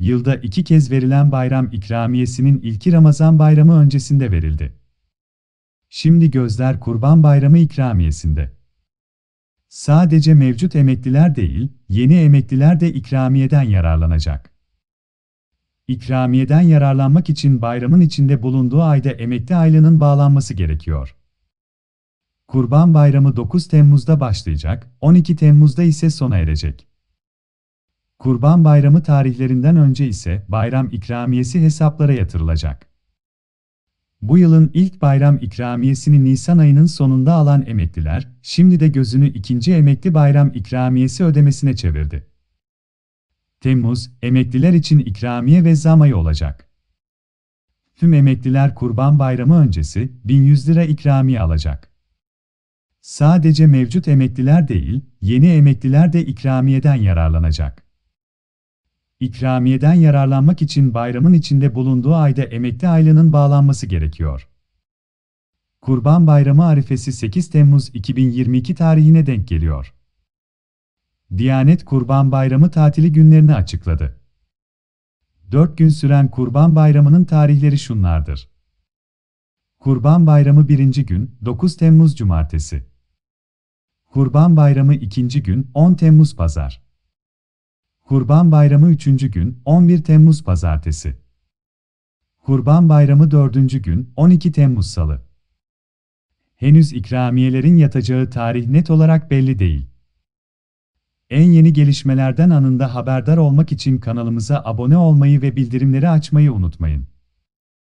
yılda iki kez verilen bayram ikramiyesinin ilki Ramazan bayramı öncesinde verildi. Şimdi gözler Kurban Bayramı ikramiyesinde. Sadece mevcut emekliler değil, yeni emekliler de ikramiyeden yararlanacak. İkramiyeden yararlanmak için bayramın içinde bulunduğu ayda emekli aylığının bağlanması gerekiyor. Kurban Bayramı 9 Temmuz'da başlayacak, 12 Temmuz'da ise sona erecek. Kurban Bayramı tarihlerinden önce ise bayram ikramiyesi hesaplara yatırılacak. Bu yılın ilk bayram ikramiyesini Nisan ayının sonunda alan emekliler, şimdi de gözünü ikinci emekli bayram ikramiyesi ödemesine çevirdi. Temmuz, emekliler için ikramiye ve zam ayı olacak. Tüm emekliler Kurban Bayramı öncesi 1100 lira ikramiye alacak. Sadece mevcut emekliler değil, yeni emekliler de ikramiyeden yararlanacak. İkramiyeden yararlanmak için bayramın içinde bulunduğu ayda emekli aylığının bağlanması gerekiyor. Kurban Bayramı arifesi 8 Temmuz 2022 tarihine denk geliyor. Diyanet Kurban Bayramı tatili günlerini açıkladı. 4 gün süren Kurban Bayramı'nın tarihleri şunlardır. Kurban Bayramı 1. gün 9 Temmuz Cumartesi. Kurban Bayramı 2. gün 10 Temmuz Pazar. Kurban Bayramı 3. gün 11 Temmuz Pazartesi Kurban Bayramı 4. gün 12 Temmuz Salı Henüz ikramiyelerin yatacağı tarih net olarak belli değil. En yeni gelişmelerden anında haberdar olmak için kanalımıza abone olmayı ve bildirimleri açmayı unutmayın.